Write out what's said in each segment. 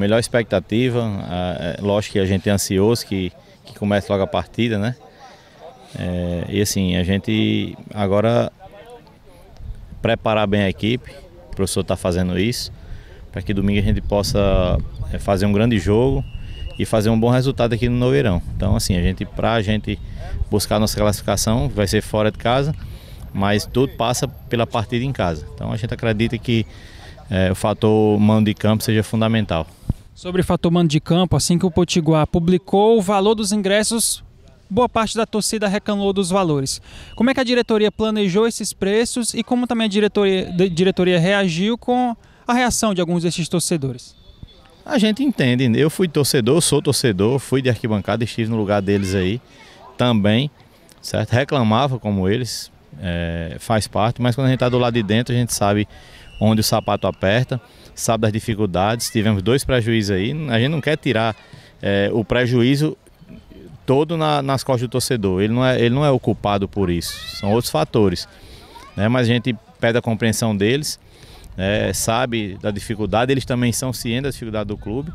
melhor expectativa. É, lógico que a gente é ansioso que, que comece logo a partida, né? É, e assim, a gente agora preparar bem a equipe, o professor está fazendo isso, para que domingo a gente possa é, fazer um grande jogo e fazer um bom resultado aqui no Noveirão. Então, assim, a gente, para a gente buscar a nossa classificação, vai ser fora de casa, mas tudo passa pela partida em casa. Então, a gente acredita que é, o fator mão de campo seja fundamental. Sobre fator mando de campo, assim que o Potiguar publicou o valor dos ingressos, boa parte da torcida reclamou dos valores. Como é que a diretoria planejou esses preços e como também a diretoria, a diretoria reagiu com a reação de alguns desses torcedores? A gente entende. Né? Eu fui torcedor, sou torcedor, fui de arquibancada, estive no lugar deles aí também, certo? Reclamava como eles, é, faz parte, mas quando a gente está do lado de dentro, a gente sabe onde o sapato aperta, sabe das dificuldades. Tivemos dois prejuízos aí, a gente não quer tirar é, o prejuízo todo na, nas costas do torcedor, ele não, é, ele não é o culpado por isso, são outros fatores. Né? Mas a gente pede a compreensão deles, é, sabe da dificuldade, eles também são cientes da dificuldade do clube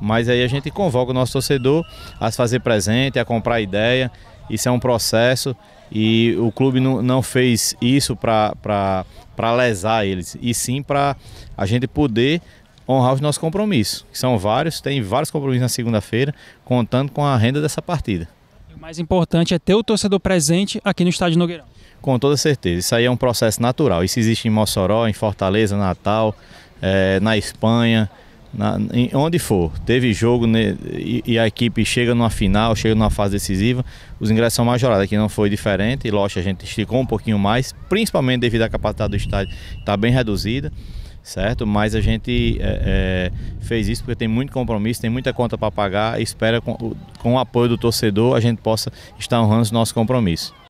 mas aí a gente convoca o nosso torcedor a se fazer presente, a comprar ideia. Isso é um processo e o clube não, não fez isso para lesar eles, e sim para a gente poder honrar os nossos compromissos, que são vários, tem vários compromissos na segunda-feira, contando com a renda dessa partida. o mais importante é ter o torcedor presente aqui no estádio Nogueirão. Com toda certeza, isso aí é um processo natural. Isso existe em Mossoró, em Fortaleza, Natal, é, na Espanha, na, em, onde for, teve jogo né, e, e, a equipe chega numa final, chega numa fase decisiva, os ingressos são majorados. Aqui não foi diferente, lógico, a gente esticou um pouquinho mais, principalmente devido à capacidade do estádio estar tá bem reduzida, certo? Mas a gente é, é, fez isso porque tem muito compromisso, tem muita conta para pagar e espera com, com o apoio do torcedor a gente possa estar honrando os nossos compromissos.